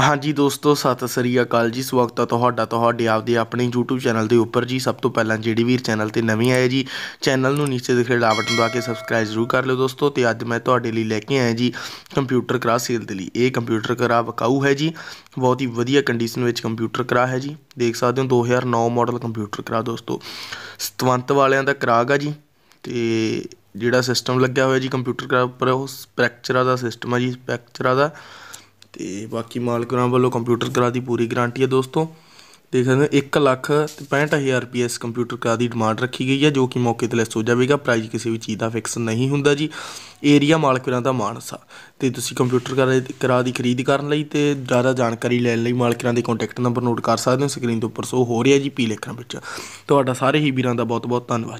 ਹਾਂਜੀ ਦੋਸਤੋ ਸਤਿ ਸ੍ਰੀ ਅਕਾਲ ਜੀ ਸਵਾਗਤ ਹੈ ਤੁਹਾਡਾ ਤੁਹਾਡੇ ਆਪਦੇ ਆਪਣੇ YouTube ਚੈਨਲ ਦੇ ਉੱਪਰ ਜੀ ਸਭ ਤੋਂ ਪਹਿਲਾਂ ਜਿਹੜੀ ਵੀਰ ਚੈਨਲ ਤੇ ਨਵੇਂ ਆਏ ਜੀ ਚੈਨਲ ਨੂੰ ਨੀਚੇ ਦਿਖ ਰਿਹਾ ਬਟਨ ਦਬਾ ਕੇ ਸਬਸਕ੍ਰਾਈਬ ਜ਼ਰੂਰ ਕਰ ਲਿਓ ਦੋਸਤੋ ਤੇ ਅੱਜ ਮੈਂ ਤੁਹਾਡੇ ਲਈ ਲੈ ਕੇ ਆਇਆ ਜੀ ਕੰਪਿਊਟਰ ਕਰਾ ਸੇਲ ਦੇ ਲਈ ਇਹ ਕੰਪਿਊਟਰ ਕਰਾ ਵਕਾਊ ਹੈ ਜੀ ਬਹੁਤ ਹੀ ਵਧੀਆ ਕੰਡੀਸ਼ਨ ਵਿੱਚ ਕੰਪਿਊਟਰ ਕਰਾ ਹੈ ਜੀ ਦੇਖ ਸਕਦੇ ਹੋ 2009 ਮਾਡਲ ਕੰਪਿਊਟਰ ਕਰਾ ਦੋਸਤੋ ਸਤਵੰਤ ਵਾਲਿਆਂ ਦਾ ਕਰਾਗਾ ਜੀ ਤੇ ਜਿਹੜਾ ਸਿਸਟਮ ਲੱਗਿਆ ਹੋਇਆ ਜੀ ਕੰਪਿਊਟਰ ਕਰਾ ਉੱਪਰ ਉਹ ਸਪੈਕਚਰਾ ਦਾ ਸਿਸਟਮ ਹੈ ਜੀ ਸਪੈਕਚਰਾ ਦਾ ਤੇ ਬਾਕੀ ਮਾਲਕਾਂ ਵੱਲੋਂ ਕੰਪਿਊਟਰ ਕਰਾ ਦੀ ਪੂਰੀ ਗਾਰੰਟੀ ਹੈ ਦੋਸਤੋ ਦੇਖ ਸਕਦੇ ਹੋ 1 ਲੱਖ 65000 ਰੁਪਏ ਇਸ ਕੰਪਿਊਟਰ ਕਰਾ ਦੀ ਡਿਮਾਂਡ ਰੱਖੀ ਗਈ ਹੈ ਜੋ ਕਿ ਮੌਕੇ ਤੇ ਲੈ ਹੋ ਜਾਵੇਗਾ ਪ੍ਰਾਈਸ ਕਿਸੇ ਵੀ ਚੀਜ਼ ਦਾ ਫਿਕਸ ਨਹੀਂ ਹੁੰਦਾ ਜੀ ਏਰੀਆ ਮਾਲਕਾਂ ਦਾ ਮਾਨਸਾ ਤੇ ਤੁਸੀਂ ਕੰਪਿਊਟਰ ਕਰਾ ਦੀ ਖਰੀਦ ਕਰਨ ਲਈ ਤੇ ਜ਼ਿਆਦਾ ਜਾਣਕਾਰੀ ਲੈਣ ਲਈ ਮਾਲਕਾਂ ਦੇ ਕੰਟੈਕਟ ਨੰਬਰ ਨੋਟ ਕਰ ਸਕਦੇ ਹੋ ਸਕਰੀਨ ਦੇ ਉੱਪਰ ਸੋ ਹੋ ਰਿਹਾ ਜੀ ਪੀਲੇ ਅੱਖਰਾਂ ਵਿੱਚ ਤੁਹਾਡਾ ਸਾਰੇ ਹੀ ਵੀਰਾਂ ਦਾ ਬਹੁਤ ਬਹੁਤ ਧੰਨਵਾਦ